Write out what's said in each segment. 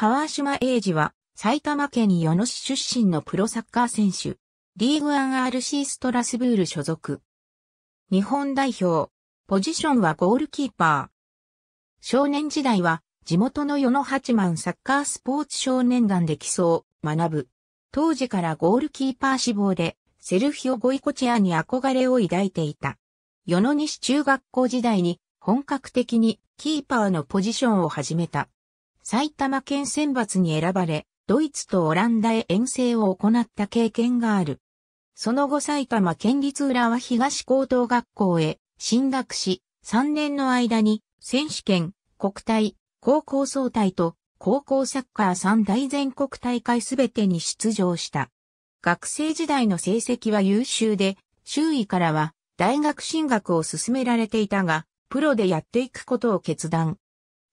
川島英二は埼玉県与野市出身のプロサッカー選手。リーグ 1RC ストラスブール所属。日本代表。ポジションはゴールキーパー。少年時代は地元の与野八幡サッカースポーツ少年団で競う、学ぶ。当時からゴールキーパー志望でセルフィオ・ゴイコチアに憧れを抱いていた。与野西中学校時代に本格的にキーパーのポジションを始めた。埼玉県選抜に選ばれ、ドイツとオランダへ遠征を行った経験がある。その後埼玉県立浦和東高等学校へ進学し、3年の間に選手権、国体、高校総体と高校サッカー三大全国大会すべてに出場した。学生時代の成績は優秀で、周囲からは大学進学を勧められていたが、プロでやっていくことを決断。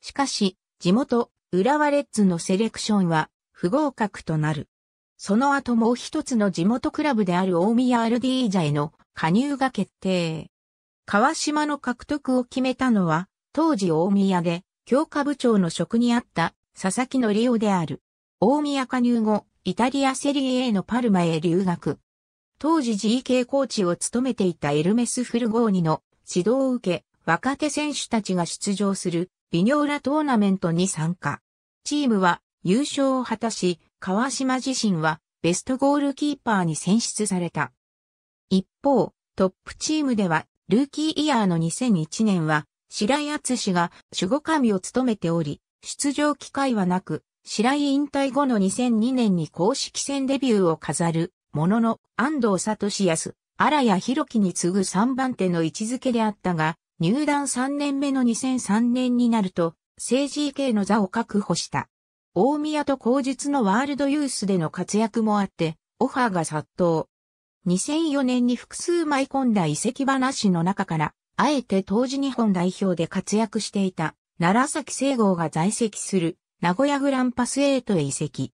しかし、地元、浦和レッズのセレクションは不合格となる。その後もう一つの地元クラブである大宮アルディージャへの加入が決定。川島の獲得を決めたのは、当時大宮で教科部長の職にあった佐々木のリオである。大宮加入後、イタリアセリエ A のパルマへ留学。当時 GK コーチを務めていたエルメス・フルゴーニの指導を受け、若手選手たちが出場するビニョーラトーナメントに参加。チームは優勝を果たし、川島自身はベストゴールキーパーに選出された。一方、トップチームでは、ルーキーイヤーの2001年は、白井厚氏が守護神を務めており、出場機会はなく、白井引退後の2002年に公式戦デビューを飾る、ものの、安藤聡康、荒谷博樹に次ぐ3番手の位置づけであったが、入団3年目の2003年になると、政治系の座を確保した。大宮と後実のワールドユースでの活躍もあって、オファーが殺到。2004年に複数舞い込んだ遺跡話の中から、あえて当時日本代表で活躍していた、奈良崎聖郷が在籍する、名古屋グランパス8へ移籍。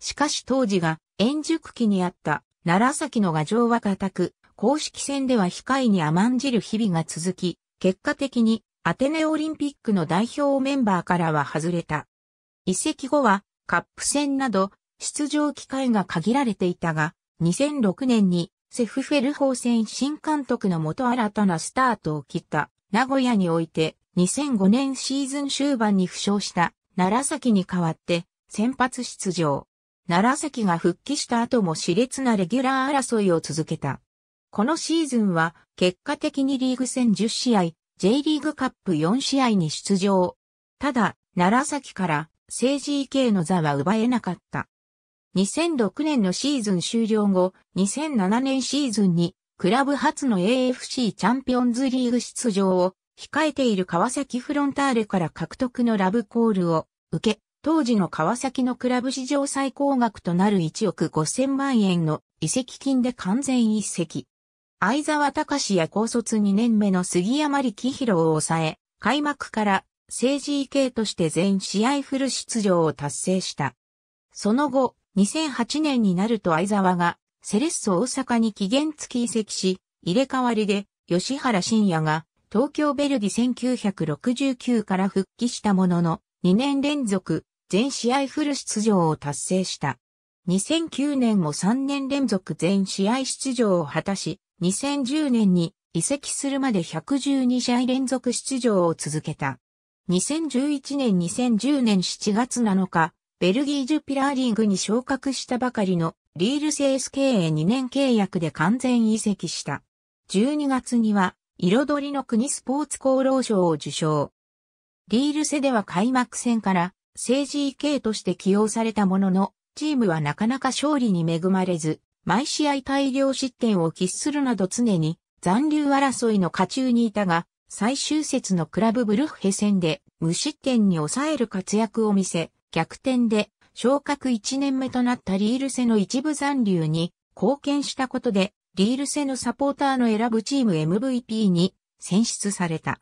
しかし当時が、円熟期にあった、奈良崎の牙城は固く、公式戦では控えに甘んじる日々が続き、結果的にアテネオリンピックの代表メンバーからは外れた。移籍後はカップ戦など出場機会が限られていたが、2006年にセフフェルホー戦新監督のもと新たなスタートを切った名古屋において2005年シーズン終盤に負傷した奈良崎に代わって先発出場。奈良崎が復帰した後も熾烈なレギュラー争いを続けた。このシーズンは結果的にリーグ戦10試合 J リーグカップ4試合に出場。ただ、奈良崎から政治 k の座は奪えなかった。2006年のシーズン終了後、2007年シーズンにクラブ初の AFC チャンピオンズリーグ出場を控えている川崎フロンターレから獲得のラブコールを受け、当時の川崎のクラブ史上最高額となる1億5000万円の移籍金で完全移籍。相沢隆や高卒2年目の杉山力弘を抑え、開幕から政治 EK として全試合フル出場を達成した。その後、2008年になると相沢がセレッソ大阪に期限付き移籍し、入れ替わりで吉原信也が東京ベルディ1969から復帰したものの、2年連続全試合フル出場を達成した。2009年も3年連続全試合出場を果たし、2010年に移籍するまで112試合連続出場を続けた。2011年2010年7月7日、ベルギージュピラーリーグに昇格したばかりのリールス SK へ2年契約で完全移籍した。12月には、彩りの国スポーツ功労賞を受賞。リールセでは開幕戦から政治 EK として起用されたものの、チームはなかなか勝利に恵まれず、毎試合大量失点を喫するなど常に残留争いの下中にいたが、最終節のクラブブルッヘ戦で無失点に抑える活躍を見せ、逆転で昇格1年目となったリールセの一部残留に貢献したことで、リールセのサポーターの選ぶチーム MVP に選出された。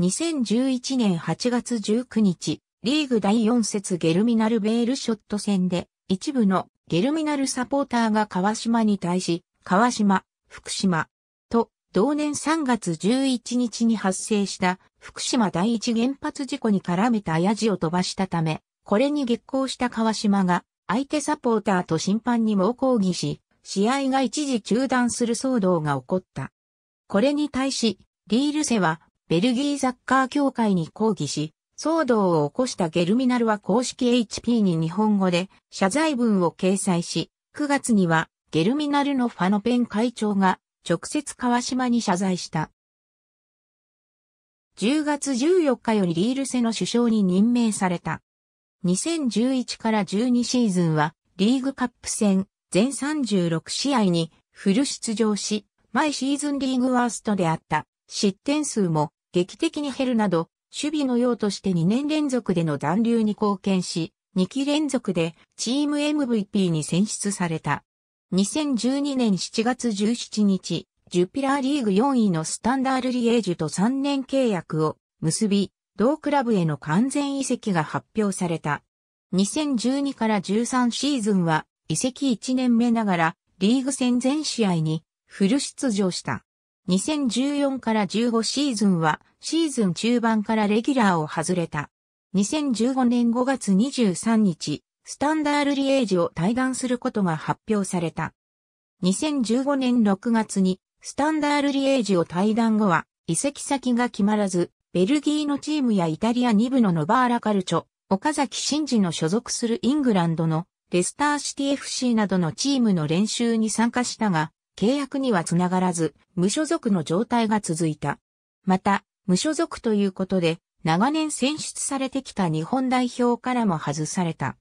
2011年8月19日、リーグ第4節ゲルミナルベールショット戦で一部のゲルミナルサポーターが川島に対し、川島、福島、と、同年3月11日に発生した福島第一原発事故に絡めたヤジを飛ばしたため、これに激高した川島が、相手サポーターと審判に猛抗議し、試合が一時中断する騒動が起こった。これに対し、リールセは、ベルギーサッカー協会に抗議し、騒動を起こしたゲルミナルは公式 HP に日本語で謝罪文を掲載し、9月にはゲルミナルのファノペン会長が直接川島に謝罪した。10月14日よりリールセの首相に任命された。2011から12シーズンはリーグカップ戦全36試合にフル出場し、毎シーズンリーグワーストであった失点数も劇的に減るなど守備の用として2年連続での残流に貢献し、2期連続でチーム MVP に選出された。2012年7月17日、ジュピラーリーグ4位のスタンダールリエージュと3年契約を結び、同クラブへの完全移籍が発表された。2012から13シーズンは移籍1年目ながらリーグ戦全試合にフル出場した。2014から15シーズンはシーズン中盤からレギュラーを外れた。2015年5月23日、スタンダールリエージを退団することが発表された。2015年6月にスタンダールリエージを退団後は移籍先が決まらず、ベルギーのチームやイタリア2部のノバーラカルチョ、岡崎真治の所属するイングランドのレスターシティ FC などのチームの練習に参加したが、契約にはつながらず、無所属の状態が続いた。また、無所属ということで、長年選出されてきた日本代表からも外された。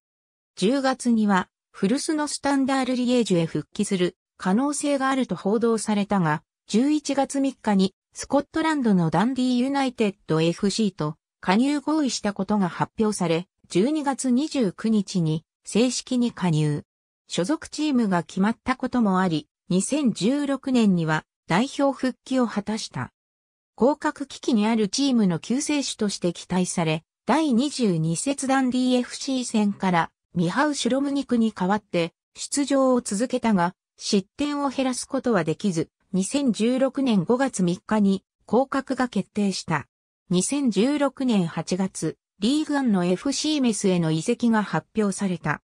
10月には、古巣のスタンダールリエージュへ復帰する可能性があると報道されたが、11月3日にスコットランドのダンディーユナイテッド FC と加入合意したことが発表され、12月29日に正式に加入。所属チームが決まったこともあり、2016年には代表復帰を果たした。降格危機にあるチームの救世主として期待され、第22節団 DFC 戦からミハウ・シュロムニクに代わって出場を続けたが、失点を減らすことはできず、2016年5月3日に降格が決定した。2016年8月、リーグアンの FC メスへの移籍が発表された。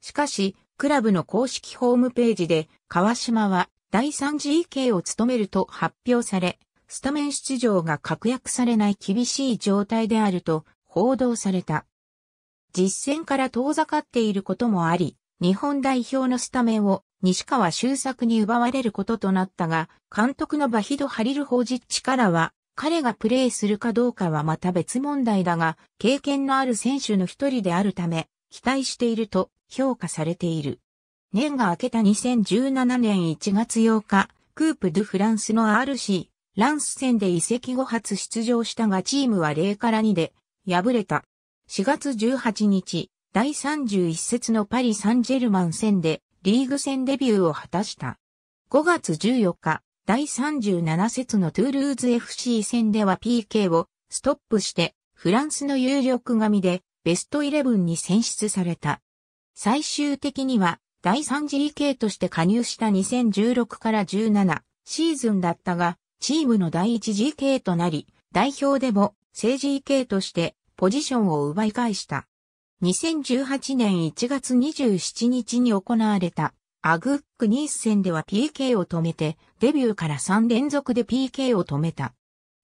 しかし、クラブの公式ホームページで、川島は第 3GK 次を務めると発表され、スタメン出場が確約されない厳しい状態であると報道された。実戦から遠ざかっていることもあり、日本代表のスタメンを西川周作に奪われることとなったが、監督のバヒド・ハリル・ホジッチからは、彼がプレーするかどうかはまた別問題だが、経験のある選手の一人であるため、期待していると評価されている。年が明けた2017年1月8日、クープ・ドゥ・フランスの RC、ランス戦で移籍後初出場したがチームは0から2で敗れた。4月18日、第31節のパリ・サンジェルマン戦でリーグ戦デビューを果たした。5月14日、第37節のトゥールーズ FC 戦では PK をストップしてフランスの有力紙でベストイレブンに選出された。最終的には第3次理系として加入した2016から17シーズンだったが、チームの第1次 EK となり、代表でも政治 EK としてポジションを奪い返した。2018年1月27日に行われたアグックニース戦では PK を止めて、デビューから3連続で PK を止めた。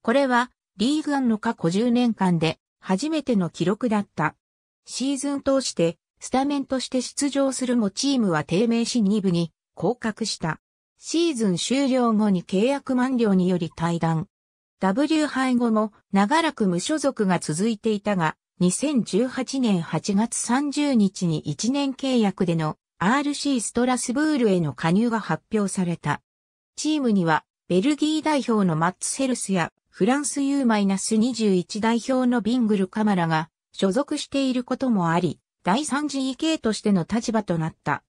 これはリーグアンの過去10年間で初めての記録だった。シーズン通して、スタメンとして出場するもチームは低迷し2部に降格した。シーズン終了後に契約満了により退団。W 杯後も長らく無所属が続いていたが、2018年8月30日に1年契約での RC ストラスブールへの加入が発表された。チームにはベルギー代表のマッツ・ヘルスやフランス U-21 代表のビングルカマラが所属していることもあり、第 3GK としての立場となった。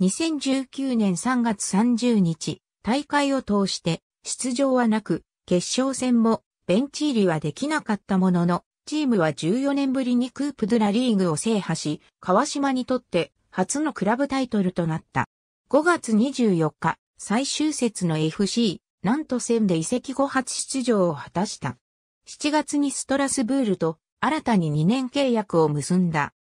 2019年3月30日、大会を通して出場はなく、決勝戦もベンチ入りはできなかったものの、チームは14年ぶりにクープドラリーグを制覇し、川島にとって初のクラブタイトルとなった。5月24日、最終節の FC なんと戦で移籍後初出場を果たした。7月にストラスブールと新たに2年契約を結んだ。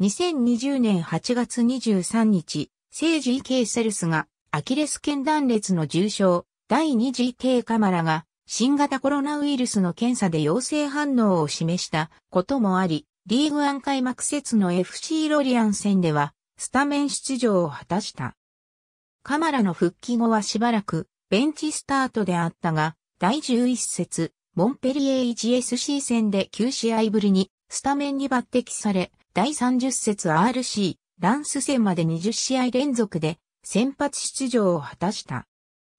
2020年8月23日、聖ジー・ケイセルスがアキレス腱断裂の重傷、第2次 k カマラが新型コロナウイルスの検査で陽性反応を示したこともあり、リーグン開幕節の FC ロリアン戦ではスタメン出場を果たした。カマラの復帰後はしばらくベンチスタートであったが、第11節、モンペリエ h s c 戦で9試合ぶりにスタメンに抜擢され、第30節 RC、ランス戦まで20試合連続で先発出場を果たした。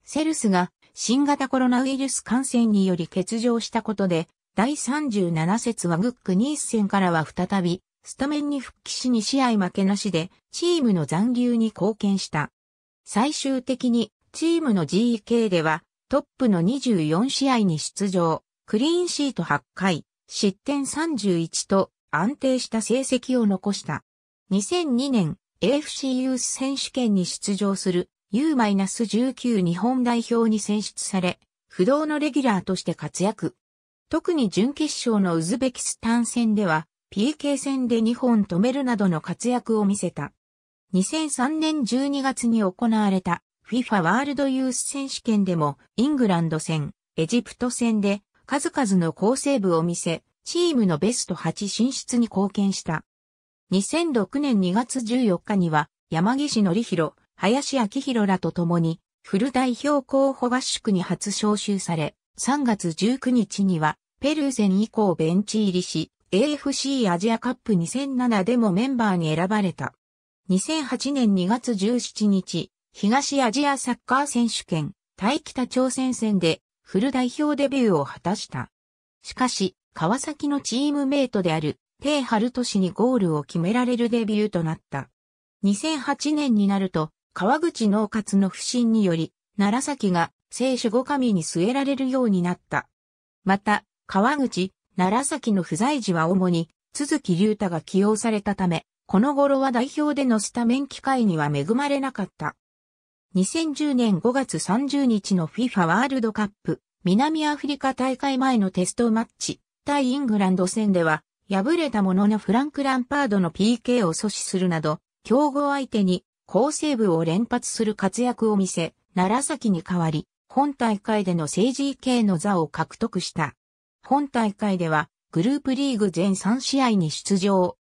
セルスが新型コロナウイルス感染により欠場したことで、第37節はグックニース戦からは再び、スタメンに復帰し2試合負けなしで、チームの残留に貢献した。最終的にチームの GK では、トップの24試合に出場、クリーンシート8回、失点31と安定した成績を残した。2002年 AFC ユース選手権に出場する U-19 日本代表に選出され、不動のレギュラーとして活躍。特に準決勝のウズベキスタン戦では、PK 戦で2本止めるなどの活躍を見せた。2003年12月に行われた FIFA ワールドユース選手権でも、イングランド戦、エジプト戦で、数々の好セーブを見せ、チームのベスト8進出に貢献した。2006年2月14日には、山岸則弘、林明弘らと共に、フル代表候補合宿に初招集され、3月19日には、ペルー戦以降ベンチ入りし、AFC アジアカップ2007でもメンバーに選ばれた。2008年2月17日、東アジアサッカー選手権、対北朝鮮戦でフル代表デビューを果たした。しかし、川崎のチームメイトである、テイ・ハルト氏にゴールを決められるデビューとなった。2008年になると、川口農活の不振により、奈良崎が聖守護神に据えられるようになった。また、川口、奈良崎の不在時は主に、鈴木隆太が起用されたため、この頃は代表でのスタメン機会には恵まれなかった。2010年5月30日の FIFA ワールドカップ南アフリカ大会前のテストマッチ対イングランド戦では敗れたもののフランク・ランパードの PK を阻止するなど強豪相手に好セーブを連発する活躍を見せ奈良崎に代わり本大会での政治系の座を獲得した。本大会ではグループリーグ全3試合に出場。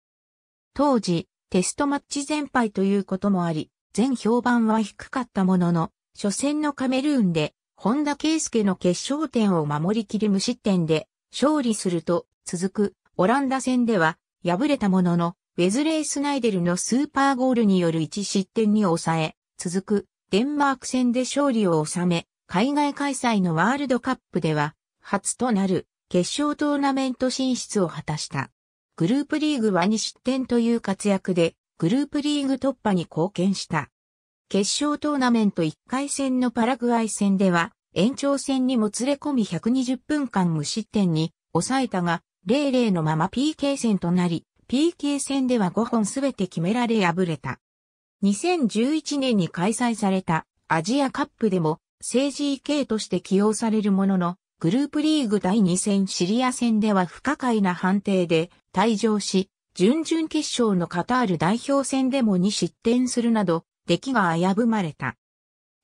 当時、テストマッチ全敗ということもあり、全評判は低かったものの、初戦のカメルーンで、本田圭介の決勝点を守りきり無失点で、勝利すると、続く、オランダ戦では、敗れたものの、ウェズレイ・スナイデルのスーパーゴールによる1失点に抑え、続く、デンマーク戦で勝利を収め、海外開催のワールドカップでは、初となる、決勝トーナメント進出を果たした。グループリーグは2失点という活躍で、グループリーグ突破に貢献した。決勝トーナメント1回戦のパラグアイ戦では、延長戦にもつれ込み120分間無失点に抑えたが、0-0のまま PK 戦となり、PK 戦では5本すべて決められ敗れた。2011年に開催されたアジアカップでも政治 k として起用されるものの、グループリーグ第2戦シリア戦では不可解な判定で退場し、準々決勝のカタール代表戦でも2失点するなど、出来が危ぶまれた。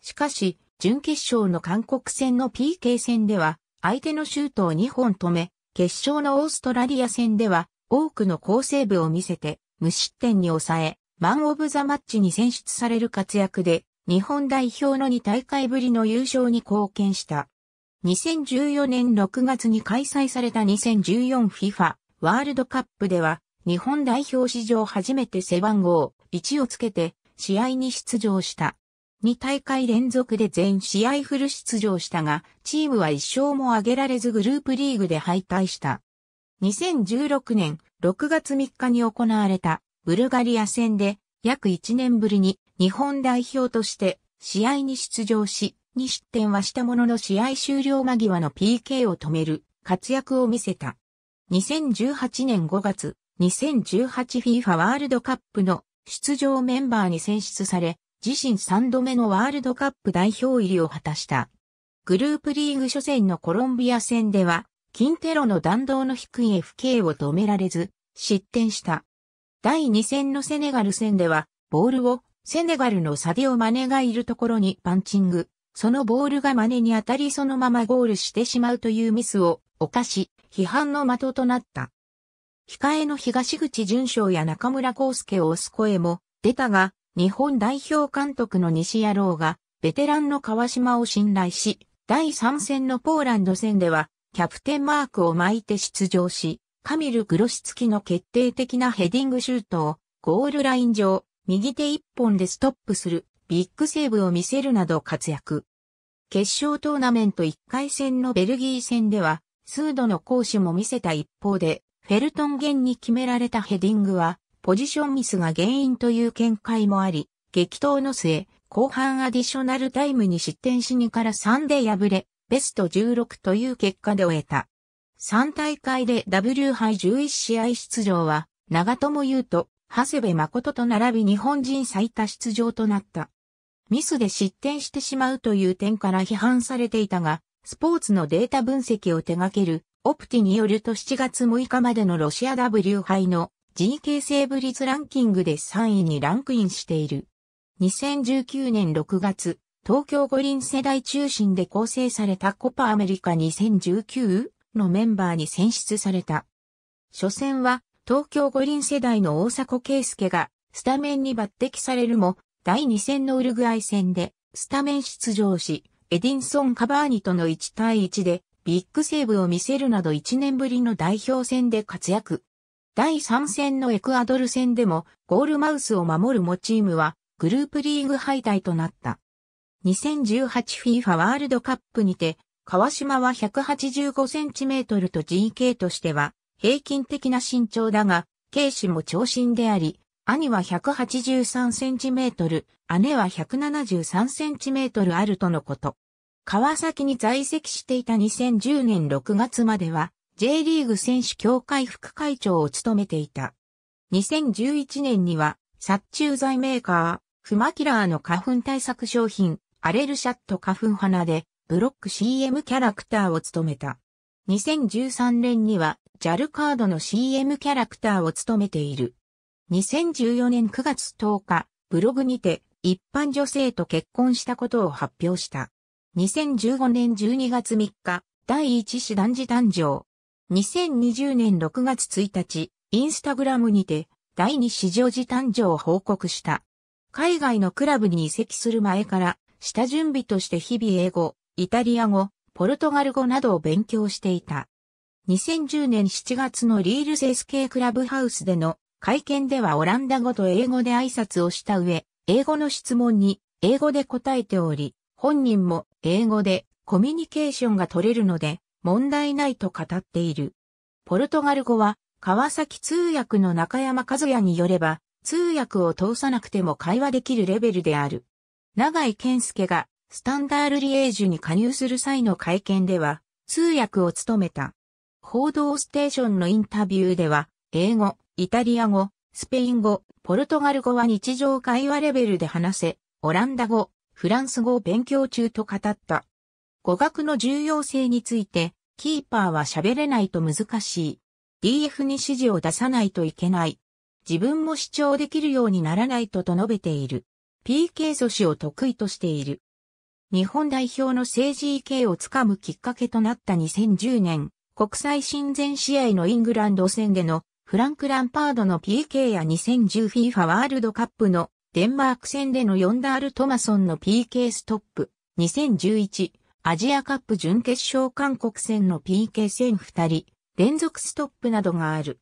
しかし、準決勝の韓国戦の PK 戦では、相手のシュートを2本止め、決勝のオーストラリア戦では、多くの好セーブを見せて、無失点に抑え、マンオブザマッチに選出される活躍で、日本代表の2大会ぶりの優勝に貢献した。2014年6月に開催された 2014FIFA ワールドカップでは日本代表史上初めて背番号1をつけて試合に出場した。2大会連続で全試合フル出場したが、チームは1勝も挙げられずグループリーグで敗退した。2016年6月3日に行われたブルガリア戦で約1年ぶりに日本代表として試合に出場し、2失点はしたものの試合終了間際の PK を止める活躍を見せた。2018年5月、2018FIFA ワールドカップの出場メンバーに選出され、自身3度目のワールドカップ代表入りを果たした。グループリーグ初戦のコロンビア戦では、キンテロの弾道の低い FK を止められず、失点した。第2戦のセネガル戦では、ボールをセネガルのサディオマネがいるところにパンチング。そのボールがマネに当たりそのままゴールしてしまうというミスを犯し、批判の的となった。控えの東口淳章や中村康介を押す声も出たが、日本代表監督の西野郎が、ベテランの川島を信頼し、第3戦のポーランド戦では、キャプテンマークを巻いて出場し、カミル・グロシツキの決定的なヘディングシュートを、ゴールライン上、右手一本でストップする、ビッグセーブを見せるなど活躍。決勝トーナメント1回戦のベルギー戦では、数度の攻守も見せた一方で、フェルトン弦に決められたヘディングは、ポジションミスが原因という見解もあり、激闘の末、後半アディショナルタイムに失点し2から3で敗れ、ベスト16という結果で終えた。3大会で W 杯11試合出場は、長友優と、長谷部誠と並び日本人最多出場となった。ミスで失点してしまうという点から批判されていたが、スポーツのデータ分析を手掛けるオプティによると7月6日までのロシア W 杯の GK セーブ率ランキングで3位にランクインしている。2019年6月、東京五輪世代中心で構成されたコパアメリカ2019のメンバーに選出された。初戦は東京五輪世代の大迫圭介がスタメンに抜擢されるも、第2戦のウルグアイ戦でスタメン出場し、エディンソン・カバーニとの1対1でビッグセーブを見せるなど1年ぶりの代表戦で活躍。第3戦のエクアドル戦でもゴールマウスを守るモチームはグループリーグ敗退となった。2018FIFA ワールドカップにて、川島は 185cm と GK としては平均的な身長だが、軽視も長身であり、兄は 183cm、姉は 173cm あるとのこと。川崎に在籍していた2010年6月までは J リーグ選手協会副会長を務めていた。2011年には殺虫剤メーカー、フマキラーの花粉対策商品、アレルシャット花粉花でブロック CM キャラクターを務めた。2013年には JAL カードの CM キャラクターを務めている。2014年9月10日、ブログにて一般女性と結婚したことを発表した。2015年12月3日、第一子男児誕生。2020年6月1日、インスタグラムにて、第二子女児誕生を報告した。海外のクラブに移籍する前から、下準備として日々英語、イタリア語、ポルトガル語などを勉強していた。2010年7月のリールセス系クラブハウスでの会見ではオランダ語と英語で挨拶をした上、英語の質問に英語で答えており、本人も英語でコミュニケーションが取れるので問題ないと語っている。ポルトガル語は川崎通訳の中山和也によれば通訳を通さなくても会話できるレベルである。長井健介がスタンダールリエージュに加入する際の会見では通訳を務めた。報道ステーションのインタビューでは英語、イタリア語、スペイン語、ポルトガル語は日常会話レベルで話せ、オランダ語、フランス語を勉強中と語った。語学の重要性について、キーパーは喋れないと難しい。DF に指示を出さないといけない。自分も主張できるようにならないとと述べている。PK 阻止を得意としている。日本代表の政治 EK をつかむきっかけとなった2010年、国際親善試合のイングランド戦でのフランク・ランパードの PK や 2010FIFA ワールドカップのデンマーク戦でのヨンダール・トマソンの PK ストップ、2011アジアカップ準決勝韓国戦の PK 戦2人、連続ストップなどがある。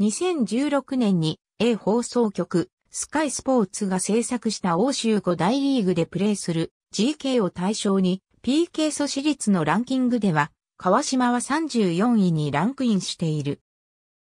2016年に A 放送局、スカイスポーツが制作した欧州5大リーグでプレーする GK を対象に PK 阻止率のランキングでは、川島は34位にランクインしている。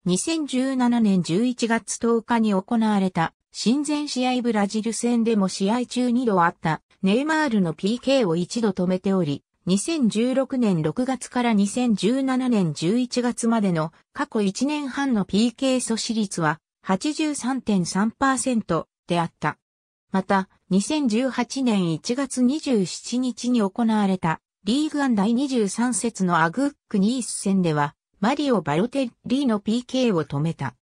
2017年11月10日に行われた親善試合ブラジル戦でも試合中2度あったネイマールの PK を一度止めており、2016年6月から2017年11月までの過去1年半の PK 阻止率は83.3%であった。また、2018年1月27日に行われたリーグアン第23節のアグックニース戦では、マリオ・バロテリーの PK を止めた。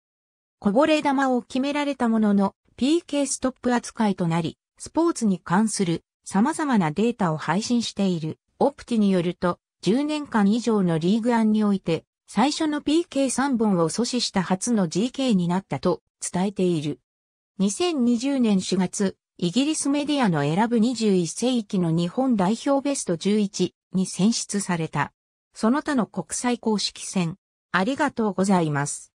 こぼれ球を決められたものの、PK ストップ扱いとなり、スポーツに関する様々なデータを配信している。オプティによると、10年間以上のリーグ案において、最初の PK3 本を阻止した初の GK になったと伝えている。2020年4月、イギリスメディアの選ぶ21世紀の日本代表ベスト11に選出された。その他の国際公式戦。ありがとうございます。